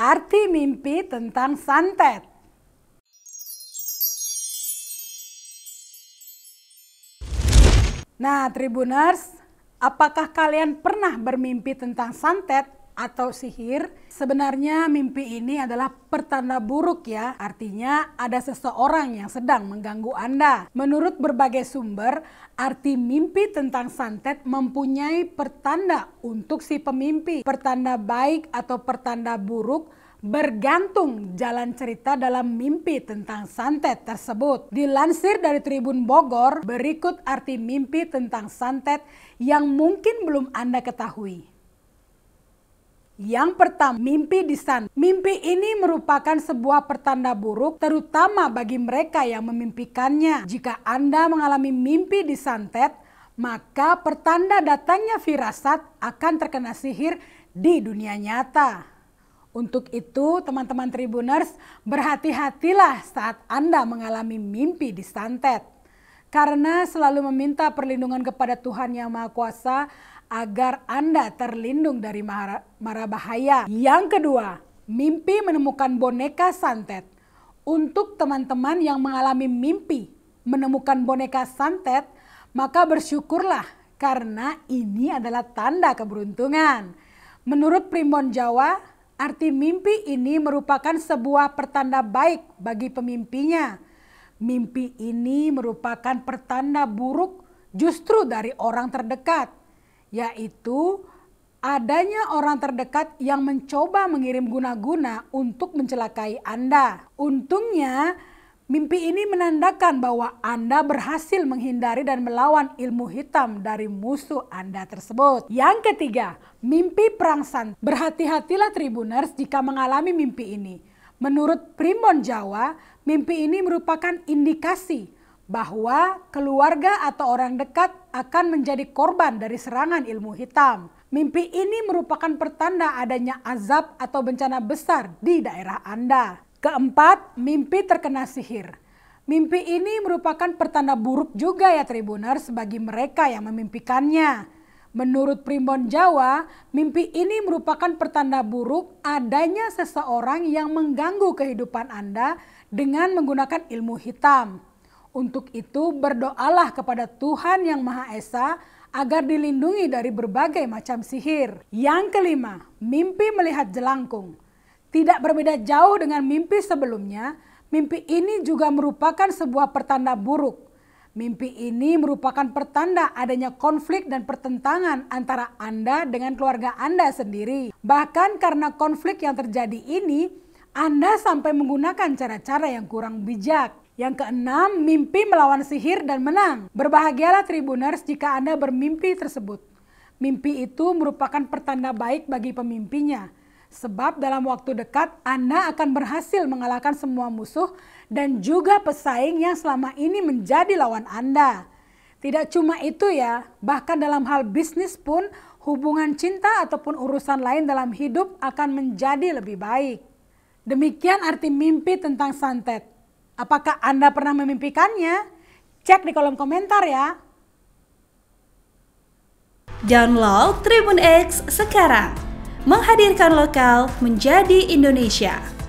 Arti mimpi tentang santet. Nah, Tribuners, apakah kalian pernah bermimpi tentang santet atau sihir, sebenarnya mimpi ini adalah pertanda buruk ya. Artinya ada seseorang yang sedang mengganggu Anda. Menurut berbagai sumber, arti mimpi tentang santet mempunyai pertanda untuk si pemimpi. Pertanda baik atau pertanda buruk bergantung jalan cerita dalam mimpi tentang santet tersebut. Dilansir dari Tribun Bogor, berikut arti mimpi tentang santet yang mungkin belum Anda ketahui. Yang pertama, mimpi di sana. Mimpi ini merupakan sebuah pertanda buruk terutama bagi mereka yang memimpikannya. Jika Anda mengalami mimpi di santet, maka pertanda datangnya firasat akan terkena sihir di dunia nyata. Untuk itu, teman-teman Tribuners, berhati-hatilah saat Anda mengalami mimpi di santet. Karena selalu meminta perlindungan kepada Tuhan Yang Maha Kuasa agar Anda terlindung dari mara, mara bahaya. Yang kedua, mimpi menemukan boneka santet. Untuk teman-teman yang mengalami mimpi menemukan boneka santet, maka bersyukurlah karena ini adalah tanda keberuntungan. Menurut Primbon Jawa, arti mimpi ini merupakan sebuah pertanda baik bagi pemimpinya. Mimpi ini merupakan pertanda buruk justru dari orang terdekat yaitu adanya orang terdekat yang mencoba mengirim guna-guna untuk mencelakai Anda. Untungnya, mimpi ini menandakan bahwa Anda berhasil menghindari dan melawan ilmu hitam dari musuh Anda tersebut. Yang ketiga, mimpi perang Berhati-hatilah tribuners jika mengalami mimpi ini. Menurut Primbon Jawa, mimpi ini merupakan indikasi bahwa keluarga atau orang dekat akan menjadi korban dari serangan ilmu hitam. Mimpi ini merupakan pertanda adanya azab atau bencana besar di daerah Anda. Keempat, mimpi terkena sihir. Mimpi ini merupakan pertanda buruk juga ya Tribuners bagi mereka yang memimpikannya. Menurut Primbon Jawa, mimpi ini merupakan pertanda buruk adanya seseorang yang mengganggu kehidupan Anda dengan menggunakan ilmu hitam. Untuk itu berdoalah kepada Tuhan Yang Maha Esa agar dilindungi dari berbagai macam sihir. Yang kelima, mimpi melihat jelangkung. Tidak berbeda jauh dengan mimpi sebelumnya, mimpi ini juga merupakan sebuah pertanda buruk. Mimpi ini merupakan pertanda adanya konflik dan pertentangan antara Anda dengan keluarga Anda sendiri. Bahkan karena konflik yang terjadi ini, Anda sampai menggunakan cara-cara yang kurang bijak. Yang keenam, mimpi melawan sihir dan menang. Berbahagialah Tribuners jika Anda bermimpi tersebut. Mimpi itu merupakan pertanda baik bagi pemimpinnya, Sebab dalam waktu dekat Anda akan berhasil mengalahkan semua musuh dan juga pesaing yang selama ini menjadi lawan Anda. Tidak cuma itu ya, bahkan dalam hal bisnis pun hubungan cinta ataupun urusan lain dalam hidup akan menjadi lebih baik. Demikian arti mimpi tentang santet. Apakah Anda pernah memimpikannya? Cek di kolom komentar ya. Download Tribun X sekarang. Menghadirkan lokal menjadi Indonesia.